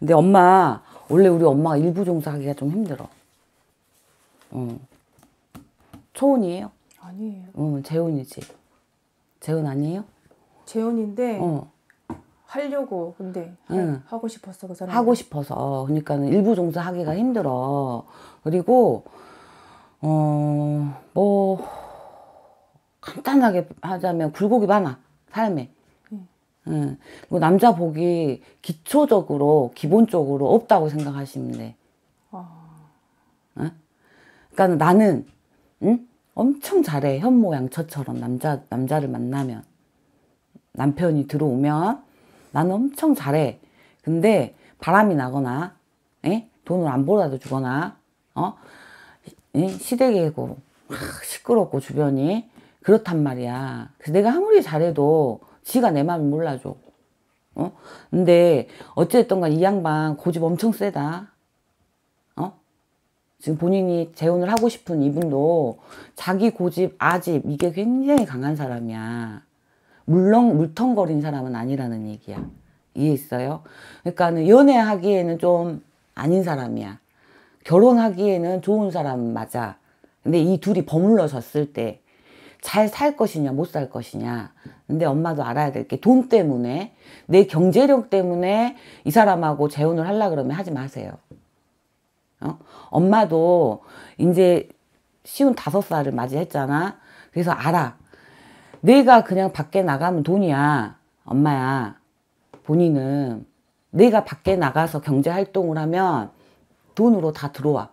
근데 엄마 원래 우리 엄마가 일부 종사하기가 좀 힘들어. 어. 초혼이에요? 아니에요. 어, 재혼이지. 재혼 아니에요? 재혼인데 어. 하려고 근데 응. 하, 고 싶었어 그 사람. 하고 싶어서 어, 그러니까는 일부 종사하기가 힘들어. 그리고 어뭐 간단하게 하자면 굴곡이 많아 삶에. 응. 예. 남자 복이 기초적으로 기본적으로 없다고 생각하시면 돼. 응? 아. 어? 그러니까 나는 응? 엄청 잘해 현모양처처럼 남자 남자를 만나면 남편이 들어오면 나는 엄청 잘해. 근데 바람이 나거나 에? 예? 돈을 안 벌어다 주거나 어 에? 시댁이고 뭐, 시끄럽고 주변이 그렇단 말이야. 그래서 내가 아무리 잘해도 지가 내 마음을 몰라줘. 어? 근데 어찌든 간이 양반 고집 엄청 세다. 어? 지금 본인이 재혼을 하고 싶은 이분도 자기 고집, 아집 이게 굉장히 강한 사람이야. 물렁 물텅거린 사람은 아니라는 얘기야. 이해했어요? 그러니까는 연애하기에는 좀 아닌 사람이야. 결혼하기에는 좋은 사람 맞아. 근데 이 둘이 버물러졌을 때 잘살 것이냐 못 살 것이냐 근데 엄마도 알아야 될 게 돈 때문에 내 경제력 때문에 이 사람하고 재혼을 하려 그러면 하지 마세요 어? 엄마도 이제 쉬운 다섯 살을 맞이했잖아 그래서 알아 내가 그냥 밖에 나가면 돈이야 엄마야 본인은 내가 밖에 나가서 경제활동을 하면 돈으로 다 들어와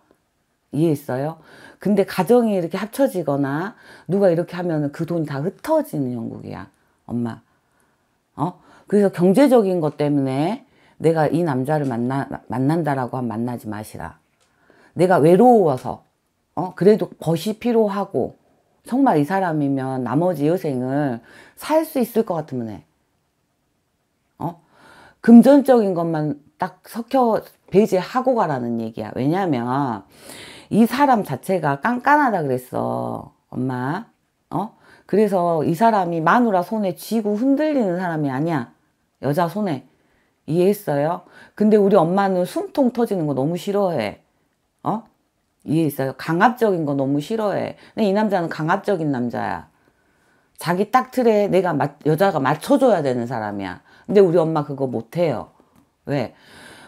이해했어요? 근데 가정이 이렇게 합쳐지거나 누가 이렇게 하면 그 돈이 다 흩어지는 형국이야 엄마. 어? 그래서 경제적인 것 때문에 내가 이 남자를 만나, 만난다라고 하면 만나지 마시라. 내가 외로워서, 어? 그래도 벗이 필요하고, 정말 이 사람이면 나머지 여생을 살 수 있을 것 같으면 해. 어? 금전적인 것만 딱 섞여 배제하고 가라는 얘기야. 왜냐면, 이 사람 자체가 깐깐하다 그랬어. 엄마. 어? 그래서 이 사람이 마누라 손에 쥐고 흔들리는 사람이 아니야. 여자 손에. 이해했어요? 근데 우리 엄마는 숨통 터지는 거 너무 싫어해. 어? 이해했어요? 강압적인 거 너무 싫어해. 근데 이 남자는 강압적인 남자야. 자기 딱 틀에 내가 맞, 여자가 맞춰줘야 되는 사람이야. 근데 우리 엄마 그거 못해요. 왜?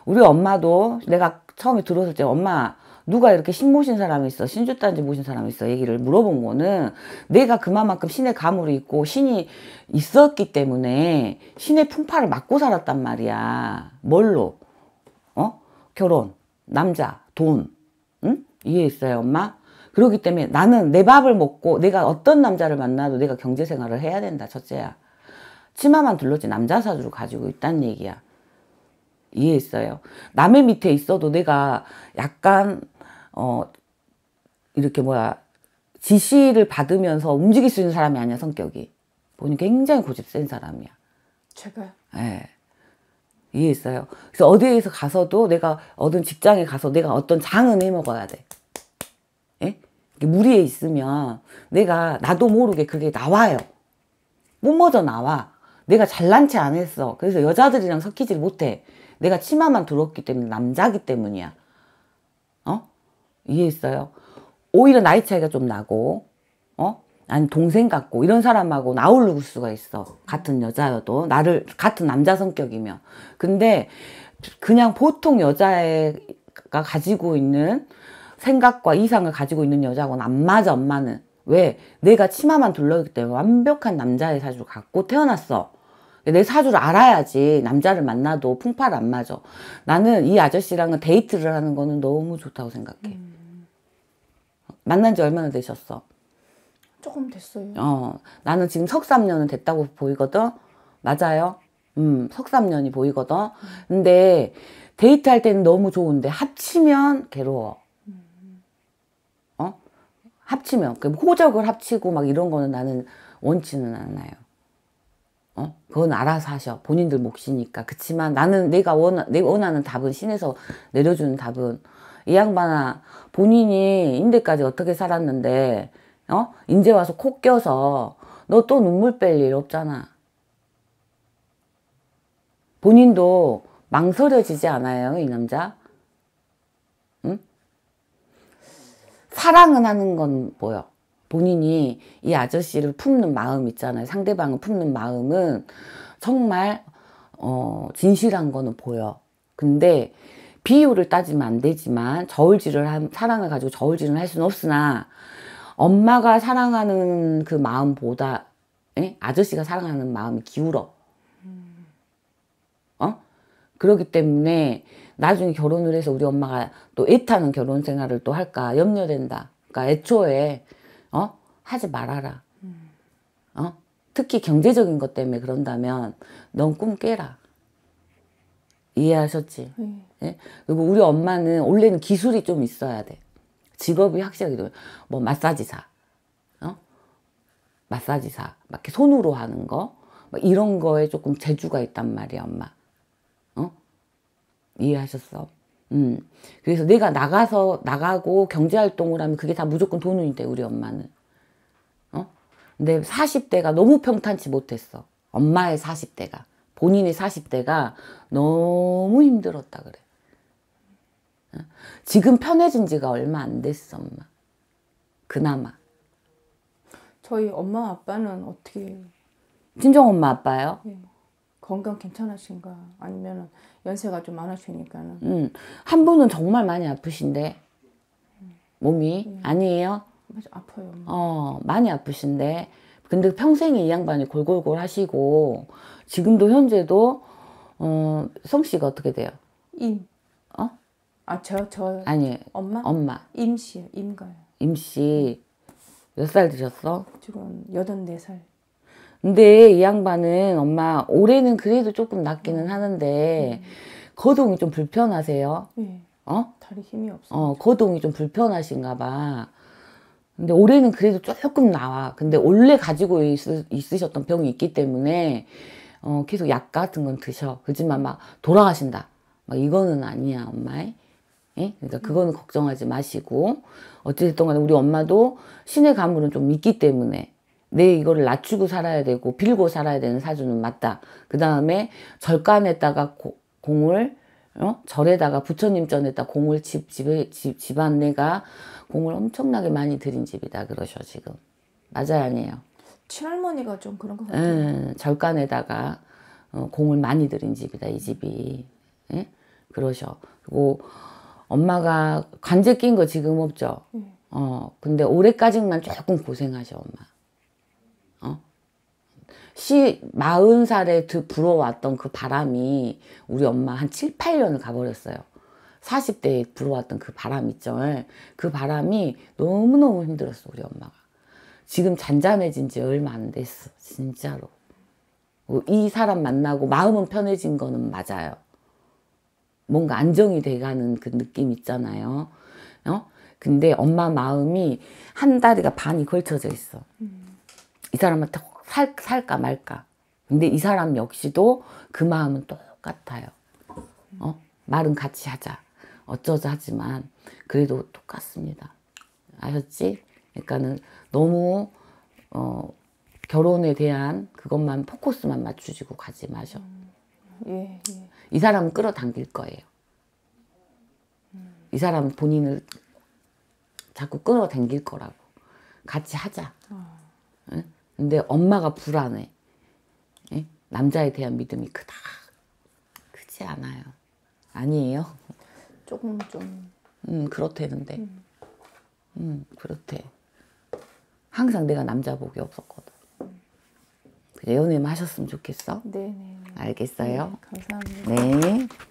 우리 엄마도 내가 처음에 들었을 때 엄마 누가 이렇게 신 모신 사람이 있어 신주단지 모신 사람이 있어 얘기를 물어본 거는 내가 그만큼 신의 가물이 있고 신이 있었기 때문에 신의 풍파를 맞고 살았단 말이야 뭘로 어 결혼 남자 돈 응? 이해했어요 엄마 그러기 때문에 나는 내 밥을 먹고 내가 어떤 남자를 만나도 내가 경제생활을 해야 된다 첫째야 치마만 둘러지 남자 사주를 가지고 있다는 얘기야 이해했어요. 남의 밑에 있어도 내가 약간 어 이렇게 뭐야 지시를 받으면서 움직일 수 있는 사람이 아니야 성격이. 본인 굉장히 고집 센 사람이야. 제가요? 네. 이해했어요. 그래서 어디에서 가서도 내가 어떤 직장에 가서 내가 어떤 장은 해 먹어야 돼. 예? 무리에 있으면 내가 나도 모르게 그게 나와요. 못 먹어 나와. 내가 잘난 체 안 했어. 그래서 여자들이랑 섞이질 못해. 내가 치마만 들었기 때문에 남자기 때문이야. 어? 이해했어요? 오히려 나이 차이가 좀 나고 어? 아 동생 같고 이런 사람하고 나올릴 수가 있어. 같은 여자여도 나를 같은 남자 성격이면. 근데 그냥 보통 여자애가 가지고 있는 생각과 이상을 가지고 있는 여자하고는 안 맞아 엄마는. 왜? 내가 치마만 둘러있기 때문에 완벽한 남자의 사주 갖고 태어났어. 내 사주를 알아야지 남자를 만나도 풍파를 안 맞아. 나는 이 아저씨랑은 데이트를 하는 거는 너무 좋다고 생각해. 음. 만난 지 얼마나 되셨어? 조금 됐어요. 어, 나는 지금 석삼년은 됐다고 보이거든. 맞아요. 음, 석삼년이 보이거든. 음. 근데 데이트할 때는 너무 좋은데 합치면 괴로워. 어? 합치면 그 호적을 합치고 막 이런 거는 나는 원치는 않아요. 어? 그건 알아서 하셔. 본인들 몫이니까. 그치만 나는 내가 원하, 내 원하는 답은 신에서 내려주는 답은 이 양반아 본인이 인대까지 어떻게 살았는데 어? 인제 와서 코 껴서 너 또 눈물 뺄 일 없잖아. 본인도 망설여지지 않아요, 이 남자? 응? 사랑은 하는 건 뭐야? 본인이 이 아저씨를 품는 마음 있잖아요. 상대방을 품는 마음은 정말 어, 진실한 거는 보여. 근데 비유를 따지면 안 되지만 저울질을 한, 사랑을 가지고 저울질을 할 수는 없으나 엄마가 사랑하는 그 마음보다 에? 예? 아저씨가 사랑하는 마음이 기울어. 어? 그렇기 때문에 나중에 결혼을 해서 우리 엄마가 또 애타는 결혼 생활을 또 할까 염려된다. 그러니까 애초에 어? 하지 말아라. 어? 특히 경제적인 것 때문에 그런다면 넌 꿈 깨라. 이해하셨지? 음. 예? 그리고 우리 엄마는 원래는 기술이 좀 있어야 돼. 직업이 확실하게 돼요. 뭐 마사지사, 어? 마사지사, 막 이렇게 손으로 하는 거, 이런 거에 조금 재주가 있단 말이야, 엄마. 어? 이해하셨어? 음. 그래서 내가 나가서 나가고 경제 활동을 하면 그게 다 무조건 돈이 돼 우리 엄마는. 어? 근데 40대가 너무 평탄치 못했어. 엄마의 40대가. 본인의 40대가 너무 힘들었다 그래. 어? 지금 편해진 지가 얼마 안 됐어, 엄마. 그나마. 저희 엄마 아빠는 어떻게 친정 엄마 아빠요? 네. 건강 괜찮으신가 아니면 연세가 좀 많으시니까는 음. 한 분은 정말 많이 아프신데 몸이 음. 아니에요? 맞아 아파요. 어 많이 아프신데 근데 평생에 이 양반이 골골골 하시고 지금도 현재도 어, 성 씨가 어떻게 돼요? 임. 어? 아, 저, 저. 아니. 엄마? 엄마. 임씨 임가요. 임씨. 몇살 드셨어? 지금 84살. 근데 이 양반은 엄마 올해는 그래도 조금 낫기는 음. 하는데 음. 거동이 좀 불편하세요? 네. 어? 다리 힘이 없어. 어, 거동이 좀 불편하신가 봐. 근데 올해는 그래도 조금 나와. 근데 원래 가지고 있, 있으셨던 병이 있기 때문에 어, 계속 약 같은 건 드셔. 그지만 막 돌아가신다. 막 이거는 아니야, 엄마의. 예? 그러니까 음. 그거는 걱정하지 마시고 어찌됐든 간에 우리 엄마도 신의 가물은 좀 있기 때문에 내 이거를 낮추고 살아야 되고 빌고 살아야 되는 사주는 맞다. 그 다음에 절간에다가 고, 공을 어? 절에다가 부처님 전에다 공을 집, 집에, 집, 집안 내가 공을 엄청나게 많이 들인 집이다 그러셔 지금. 맞아요 아니에요? 친할머니가 좀 그런 것 같아요. 음, 절간에다가 어, 공을 많이 들인 집이다 이 집이. 예? 그러셔. 그리고 엄마가 관제 낀 거 지금 없죠? 예. 어, 근데 올해까지만 조금 고생하셔 엄마. 시, 마흔 살에 불어왔던 그 바람이 우리 엄마 한 7, 8년을 가버렸어요. 40대에 불어왔던 그 바람 있죠. 그 바람이 너무너무 힘들었어, 우리 엄마가. 지금 잔잔해진 지 얼마 안 됐어, 진짜로. 이 사람 만나고 마음은 편해진 거는 맞아요. 뭔가 안정이 돼가는 그 느낌 있잖아요. 어? 근데 엄마 마음이 한 다리가 반이 걸쳐져 있어. 음. 이 사람한테 살, 살까 말까. 근데 이 사람 역시도 그 마음은 똑같아요. 어? 말은 같이 하자. 어쩌자 하지만 그래도 똑같습니다. 아셨지? 그러니까는 너무 어, 결혼에 대한 그것만 포커스만 맞추시고 가지 마셔. 음. 예, 예. 이 사람은 끌어당길 거예요. 이 사람 본인을 자꾸 끌어당길 거라고. 같이 하자. 어. 응? 근데 엄마가 불안해. 예? 남자에 대한 믿음이 크다. 크지 않아요. 아니에요? 조금 좀. 음, 그렇대는데. 음. 음, 그렇대. 항상 내가 남자 복이 없었거든. 예언님 하셨으면 좋겠어. 네네. 네, 네. 알겠어요. 네, 감사합니다. 네.